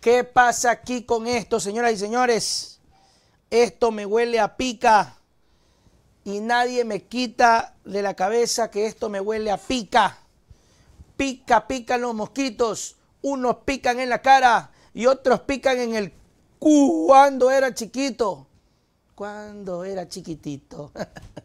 ¿Qué pasa aquí con esto, señoras y señores? Esto me huele a pica y nadie me quita de la cabeza que esto me huele a pica. Pica, pican los mosquitos. Unos pican en la cara y otros pican en el cu cuando era chiquito. Cuando era chiquitito.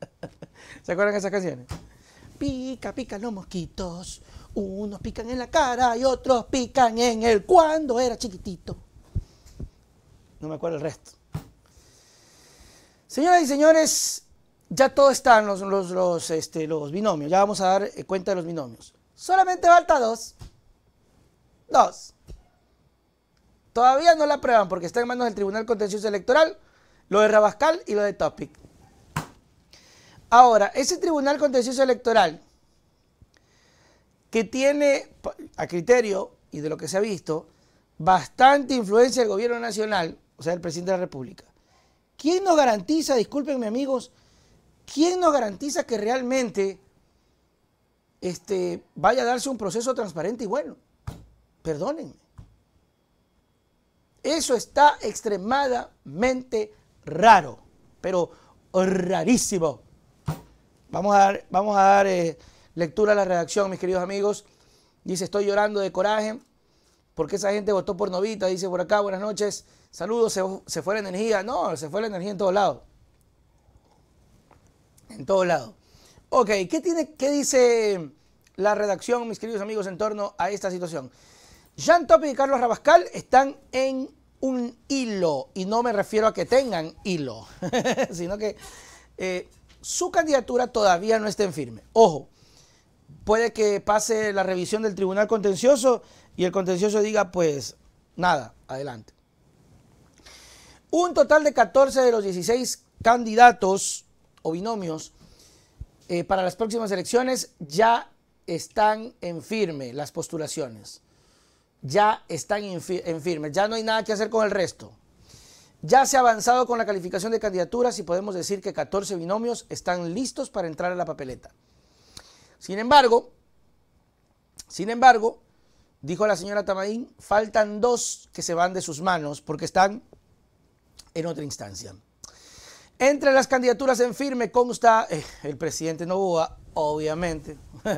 ¿Se acuerdan de esas canciones? Pica, pican los mosquitos. Unos pican en la cara y otros pican en el cuando era chiquitito. No me acuerdo el resto. Señoras y señores, ya todos están los, los, este, los binomios. Ya vamos a dar eh, cuenta de los binomios. Solamente falta dos. Dos. Todavía no la prueban porque está en manos del Tribunal Contencioso Electoral, lo de Rabascal y lo de Topic. Ahora, ese Tribunal Contencioso Electoral que tiene, a criterio y de lo que se ha visto, bastante influencia del gobierno nacional, o sea, del presidente de la República. ¿Quién nos garantiza, discúlpenme amigos, quién nos garantiza que realmente este, vaya a darse un proceso transparente y bueno? Perdónenme. Eso está extremadamente raro, pero rarísimo. Vamos a dar, vamos a dar eh, Lectura la redacción, mis queridos amigos. Dice, estoy llorando de coraje porque esa gente votó por Novita. Dice por acá, buenas noches. Saludos, se, fue la energía. No, se fue la energía en todos lados. En todos lados. Ok, ¿qué, tiene, ¿qué dice la redacción, mis queridos amigos, en torno a esta situación? Jean Topi y Carlos Rabascal están en un hilo, y no me refiero a que tengan hilo, sino que eh, su candidatura todavía no está en firme. Ojo, puede que pase la revisión del Tribunal Contencioso y el contencioso diga, pues nada, adelante. Un total de 14 de los 16 candidatos o binomios eh, para las próximas elecciones ya están en firme las postulaciones. Ya están en, en firme, ya no hay nada que hacer con el resto. Ya se ha avanzado con la calificación de candidaturas y podemos decir que 14 binomios están listos para entrar a la papeleta. Sin embargo, sin embargo, dijo la señora Tamaín, faltan dos que se van de sus manos porque están en otra instancia. Entre las candidaturas en firme ¿cómo está eh, el presidente Novoa, obviamente.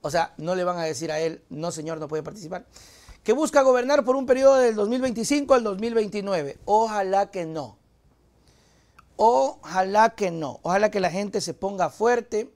o sea, no le van a decir a él, no señor, no puede participar. Que busca gobernar por un periodo del 2025 al 2029. Ojalá que no. Ojalá que no. Ojalá que la gente se ponga fuerte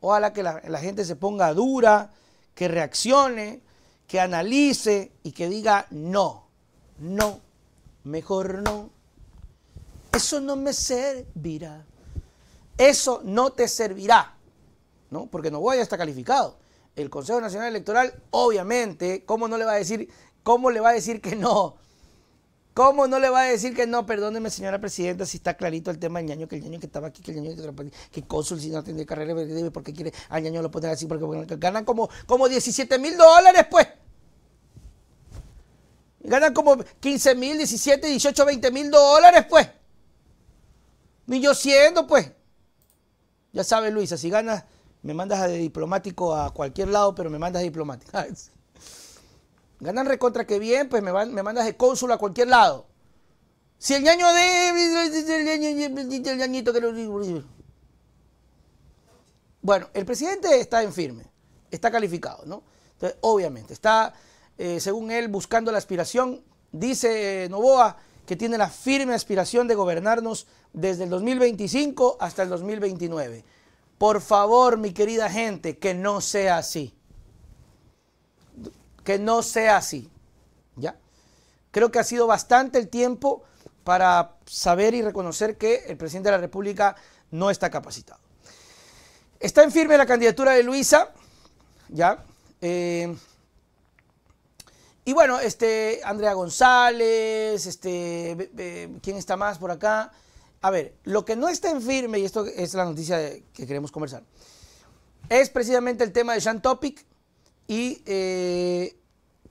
Ojalá que la, la gente se ponga dura, que reaccione, que analice y que diga no, no, mejor no. Eso no me servirá. Eso no te servirá, ¿no? Porque no voy a estar calificado. El Consejo Nacional Electoral, obviamente, ¿cómo no le va a decir, cómo le va a decir que no? ¿Cómo no le va a decir que no? Perdóneme, señora presidenta, si está clarito el tema del ñaño, que el ñaño que estaba aquí, que el ñaño que, que cónsul, si no tiene carrera, porque quiere al ñaño lo ponen así, porque, ganan como, como 17 mil dólares, pues. Ganan como 15 mil, 17, 18, 20 mil dólares, pues. Ni pues. Ya sabes, Luisa, si ganas, me mandas de diplomático a cualquier lado, pero me mandas a diplomático. Ganan recontra que bien, pues me, van, me mandas de cónsul a cualquier lado. Si el ñaño de... Bueno, el presidente está en firme, está calificado, ¿no? Entonces, obviamente, está, eh, según él, buscando la aspiración, dice eh, Novoa, que tiene la firme aspiración de gobernarnos desde el 2025 hasta el 2029. Por favor, mi querida gente, que no sea así que no sea así. ¿Ya? Creo que ha sido bastante el tiempo para saber y reconocer que el presidente de la República no está capacitado. Está en firme la candidatura de Luisa, ¿ya? Eh, y bueno, este, Andrea González, este, ¿quién está más por acá? A ver, lo que no está en firme, y esto es la noticia que queremos conversar, es precisamente el tema de Shantopic. Topic, y eh,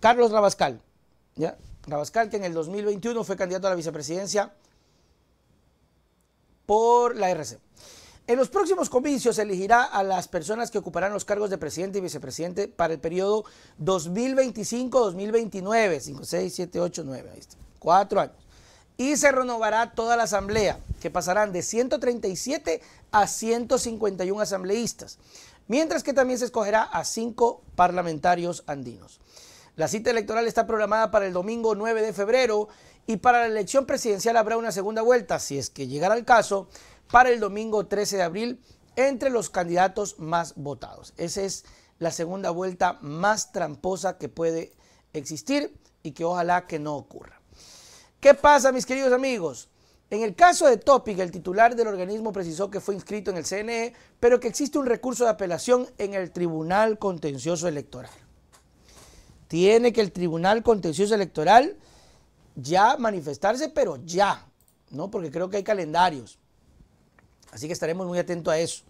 Carlos Rabascal. ¿ya? Rabascal, que en el 2021 fue candidato a la vicepresidencia por la RC. En los próximos comicios se elegirá a las personas que ocuparán los cargos de presidente y vicepresidente para el periodo 2025-2029, 5, 6, 7, 8, 9, ahí está, cuatro años. Y se renovará toda la asamblea, que pasarán de 137 a 151 asambleístas mientras que también se escogerá a cinco parlamentarios andinos. La cita electoral está programada para el domingo 9 de febrero y para la elección presidencial habrá una segunda vuelta, si es que llegara el caso, para el domingo 13 de abril entre los candidatos más votados. Esa es la segunda vuelta más tramposa que puede existir y que ojalá que no ocurra. ¿Qué pasa, mis queridos amigos? En el caso de Topic, el titular del organismo precisó que fue inscrito en el CNE, pero que existe un recurso de apelación en el Tribunal Contencioso Electoral. Tiene que el Tribunal Contencioso Electoral ya manifestarse, pero ya, ¿no? Porque creo que hay calendarios. Así que estaremos muy atentos a eso.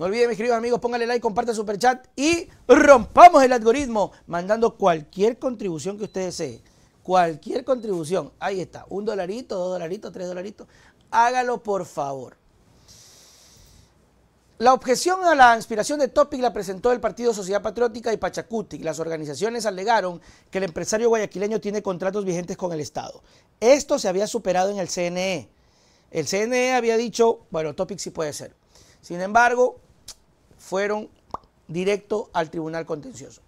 No olviden, mis queridos amigos, póngale like, comparte super chat y rompamos el algoritmo mandando cualquier contribución que usted desee cualquier contribución, ahí está, un dolarito, dos dolaritos, tres dolaritos, hágalo por favor. La objeción a la inspiración de Topic la presentó el Partido Sociedad Patriótica y Pachacuti. Las organizaciones alegaron que el empresario guayaquileño tiene contratos vigentes con el Estado. Esto se había superado en el CNE. El CNE había dicho, bueno, Topic sí puede ser. Sin embargo, fueron directo al Tribunal Contencioso.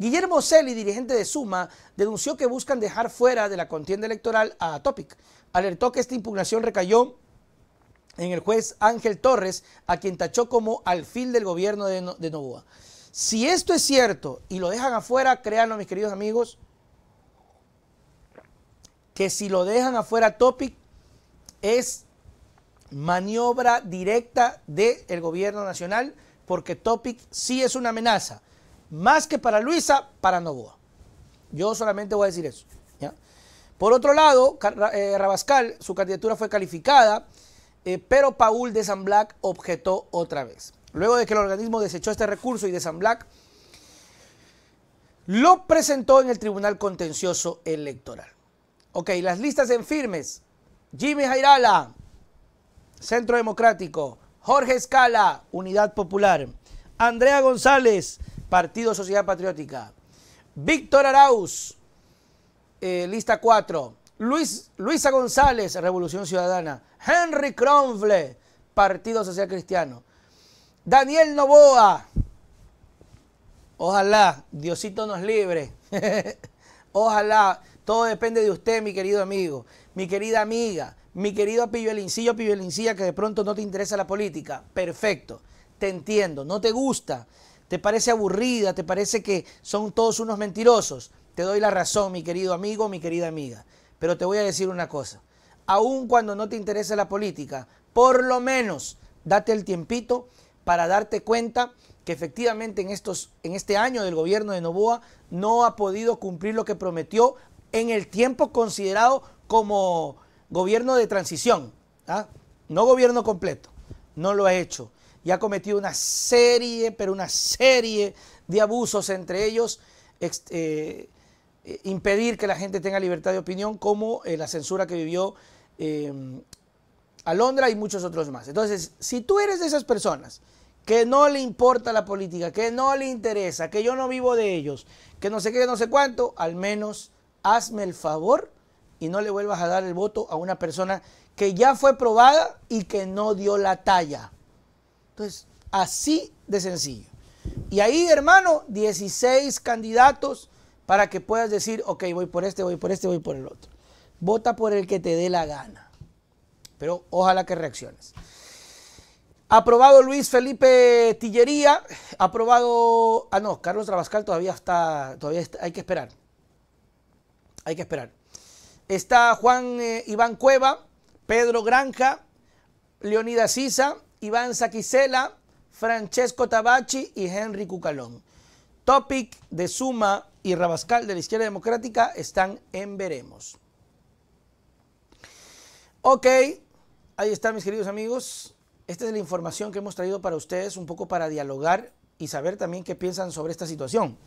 Guillermo Celi, dirigente de Suma, denunció que buscan dejar fuera de la contienda electoral a Topic. Alertó que esta impugnación recayó en el juez Ángel Torres, a quien tachó como alfil del gobierno de, Novoa. Si esto es cierto y lo dejan afuera, créanlo mis queridos amigos, que si lo dejan afuera Topic es maniobra directa del gobierno nacional, porque Topic sí es una amenaza más que para Luisa, para Novoa. Yo solamente voy a decir eso. Por otro lado, eh, Rabascal, su candidatura fue calificada, eh, pero Paul de San Black objetó otra vez. Luego de que el organismo desechó este recurso y de San Black lo presentó en el Tribunal Contencioso Electoral. Ok, las listas en firmes. Jimmy Jairala, Centro Democrático. Jorge Escala, Unidad Popular. Andrea González, Partido Sociedad Patriótica. Víctor Arauz, eh, lista 4. Luisa González, Revolución Ciudadana. Henry Cronfle, Partido Social Cristiano. Daniel Novoa, ojalá Diosito nos libre. ojalá, todo depende de usted, mi querido amigo, mi querida amiga, mi querido pibelincillo pibelincilla... que de pronto no te interesa la política. Perfecto, te entiendo, no te gusta te parece aburrida, te parece que son todos unos mentirosos, te doy la razón, mi querido amigo, mi querida amiga. Pero te voy a decir una cosa, aun cuando no te interesa la política, por lo menos date el tiempito para darte cuenta que efectivamente en, estos, en este año del gobierno de Novoa no ha podido cumplir lo que prometió en el tiempo considerado como gobierno de transición, ¿ah? no gobierno completo, no lo ha hecho y ha cometido una serie, pero una serie de abusos, entre ellos eh, eh, impedir que la gente tenga libertad de opinión, como eh, la censura que vivió em, Alondra y muchos otros más. Entonces, si tú eres de esas personas que no le importa la política, que no le interesa, que yo no vivo de ellos, que no sé qué, no sé cuánto, al menos hazme el favor y no le vuelvas a dar el voto a una persona que ya fue probada y que no dio la talla. Entonces, así de sencillo. Y ahí, hermano, 16 candidatos para que puedas decir, ok, voy por este, voy por este, voy por el otro. Vota por el que te dé la gana. Pero ojalá que reacciones. Aprobado Luis Felipe Tillería, aprobado, ah no, Carlos Trabascal todavía está, todavía hay que esperar. Hay que esperar. Está Juan eh, Iván Cueva, Pedro Granja, Leonida Sisa, Iván Saquisela, Francesco Tabachi y Henry Cucalón. Topic de Suma y Rabascal de la Izquierda Democrática están en veremos. Ok, ahí están mis queridos amigos. Esta es la información que hemos traído para ustedes, un poco para dialogar y saber también qué piensan sobre esta situación.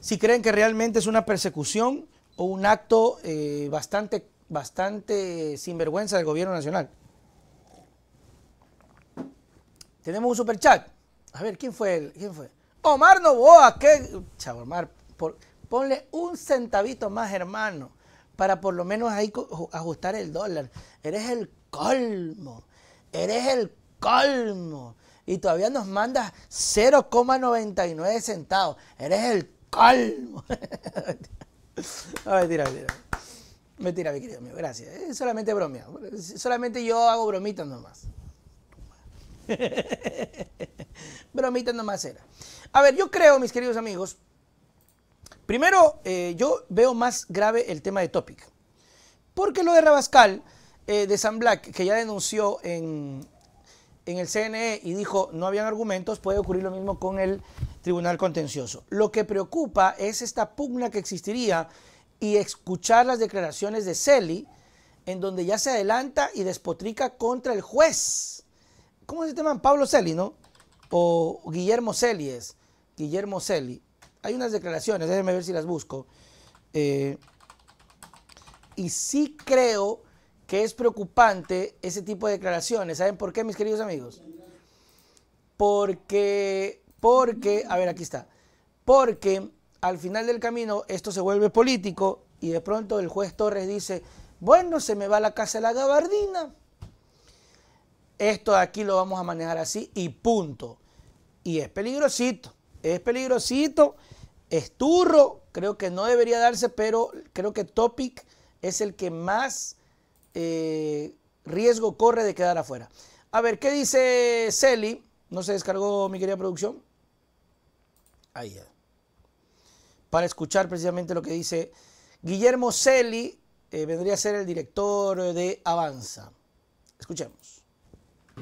Si creen que realmente es una persecución o un acto eh, bastante, bastante sinvergüenza del gobierno nacional. Tenemos un super chat. A ver, ¿quién fue? él? ¿Quién fue? Omar Novoa, qué. Chao, Omar. ponle un centavito más, hermano, para por lo menos ahí ajustar el dólar. Eres el colmo. Eres el colmo. Y todavía nos mandas 0,99 centavos. Eres el colmo. A ver, tira, tira. mi querido mío. gracias. Es solamente bromeo. Solamente yo hago bromitas nomás. Bromita nomás era. A ver, yo creo, mis queridos amigos, primero eh, yo veo más grave el tema de Topic. Porque lo de Rabascal, eh, de San Black, que ya denunció en, en el CNE y dijo no habían argumentos, puede ocurrir lo mismo con el Tribunal Contencioso. Lo que preocupa es esta pugna que existiría y escuchar las declaraciones de Celi, en donde ya se adelanta y despotrica contra el juez ¿Cómo se llama? Pablo Celi, ¿no? O Guillermo Celi es. Guillermo Celi. Hay unas declaraciones, déjenme ver si las busco. Eh, y sí creo que es preocupante ese tipo de declaraciones. ¿Saben por qué, mis queridos amigos? Porque, porque, a ver, aquí está. Porque al final del camino esto se vuelve político y de pronto el juez Torres dice, bueno, se me va la casa de la gabardina esto de aquí lo vamos a manejar así y punto. Y es peligrosito, es peligrosito, es turro, creo que no debería darse, pero creo que Topic es el que más eh, riesgo corre de quedar afuera. A ver, ¿qué dice Celi? ¿No se descargó mi querida producción? Ahí Para escuchar precisamente lo que dice Guillermo Celi, eh, vendría a ser el director de Avanza. Escuchemos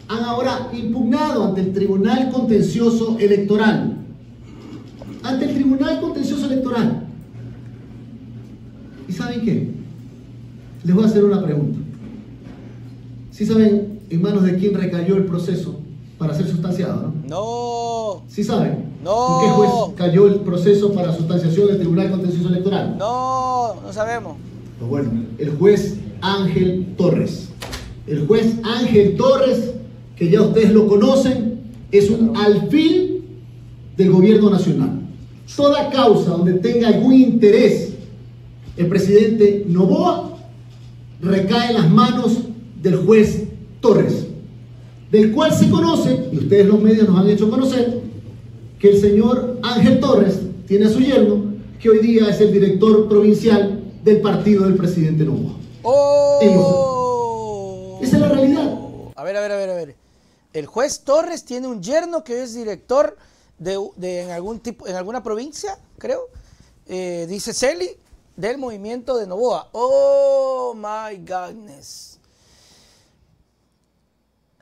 han ahora impugnado ante el Tribunal Contencioso Electoral. Ante el Tribunal Contencioso Electoral. ¿Y saben qué? Les voy a hacer una pregunta. ¿Sí saben en manos de quién recayó el proceso para ser sustanciado, no? No. ¿Sí saben? No. ¿En qué juez cayó el proceso para sustanciación del Tribunal Contencioso Electoral? No, no sabemos. Pues bueno, el juez Ángel Torres. El juez Ángel Torres que ya ustedes lo conocen, es un alfil del gobierno nacional. Toda causa donde tenga algún interés el presidente Novoa recae en las manos del juez Torres, del cual se conoce, y ustedes los medios nos han hecho conocer, que el señor Ángel Torres tiene a su yerno, que hoy día es el director provincial del partido del presidente Novoa. ¡Oh! Esa es la realidad. A ver, a ver, a ver, a ver. El juez Torres tiene un yerno que es director de, en algún tipo, en alguna provincia, creo. Eh, dice Celi, del movimiento de Novoa. Oh my goodness.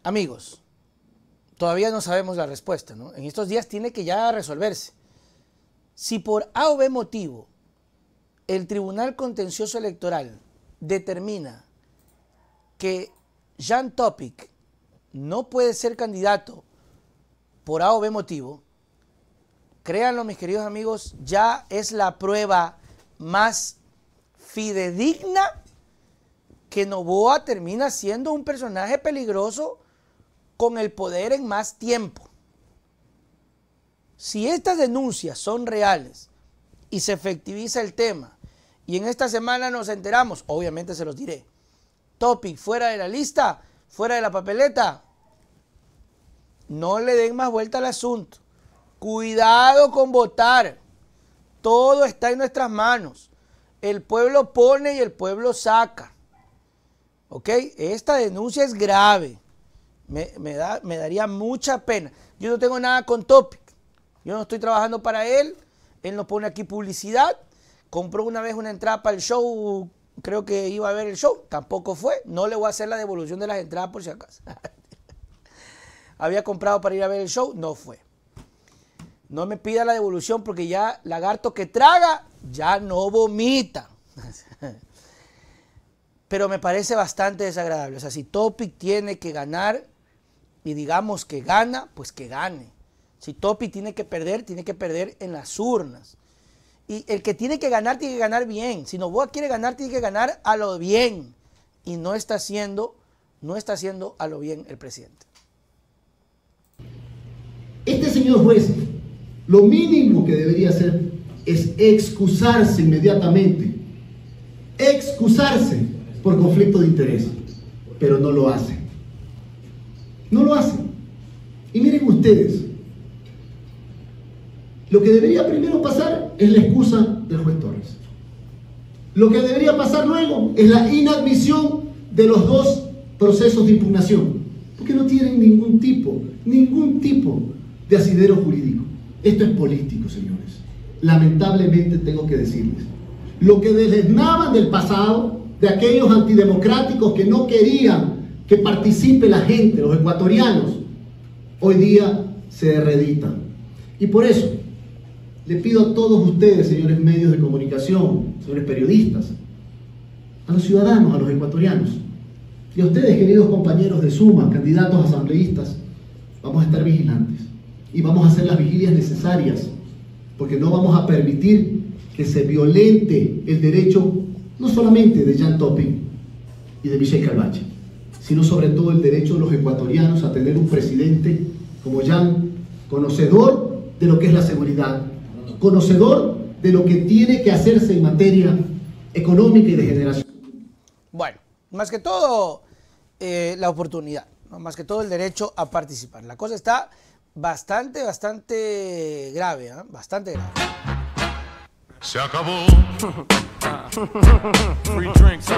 Amigos, todavía no sabemos la respuesta, ¿no? En estos días tiene que ya resolverse. Si por A o B motivo el Tribunal Contencioso Electoral determina que Jean Topic no puede ser candidato por A o B motivo, créanlo mis queridos amigos, ya es la prueba más fidedigna que Novoa termina siendo un personaje peligroso con el poder en más tiempo. Si estas denuncias son reales y se efectiviza el tema, y en esta semana nos enteramos, obviamente se los diré, topic fuera de la lista, fuera de la papeleta. No le den más vuelta al asunto. Cuidado con votar. Todo está en nuestras manos. El pueblo pone y el pueblo saca. ¿Ok? Esta denuncia es grave. Me, daría mucha pena. Yo no tengo nada con Topic. Yo no estoy trabajando para él. Él nos pone aquí publicidad. Compró una vez una entrada para el show creo que iba a ver el show, tampoco fue. No le voy a hacer la devolución de las entradas por si acaso. Había comprado para ir a ver el show, no fue. No me pida la devolución porque ya lagarto que traga ya no vomita. Pero me parece bastante desagradable. O sea, si Topic tiene que ganar y digamos que gana, pues que gane. Si Topi tiene que perder, tiene que perder en las urnas. Y el que tiene que ganar, tiene que ganar bien. Si no vos quiere ganar, tiene que ganar a lo bien. Y no está haciendo, no está haciendo a lo bien el presidente. Este señor juez, lo mínimo que debería hacer es excusarse inmediatamente. Excusarse por conflicto de interés. Pero no lo hace. No lo hace. Y miren ustedes, lo que debería primero pasar es la excusa del juez Torres. Lo que debería pasar luego es la inadmisión de los dos procesos de impugnación, porque no tienen ningún tipo, ningún tipo de asidero jurídico. Esto es político, señores. Lamentablemente tengo que decirles. Lo que desnaban del pasado, de aquellos antidemocráticos que no querían que participe la gente, los ecuatorianos, hoy día se ereditan Y por eso, le pido a todos ustedes, señores medios de comunicación, señores periodistas, a los ciudadanos, a los ecuatorianos, y a ustedes, queridos compañeros de Suma, candidatos asambleístas, vamos a estar vigilantes y vamos a hacer las vigilias necesarias, porque no vamos a permitir que se violente el derecho no solamente de Jean Topping y de Michelle Calvache, sino sobre todo el derecho de los ecuatorianos a tener un presidente como Jan, conocedor de lo que es la seguridad conocedor de lo que tiene que hacerse en materia económica y de generación. Bueno, más que todo eh, la oportunidad, más que todo el derecho a participar. La cosa está bastante, bastante grave, ¿ah? bastante grave. Se acabó. Free drinks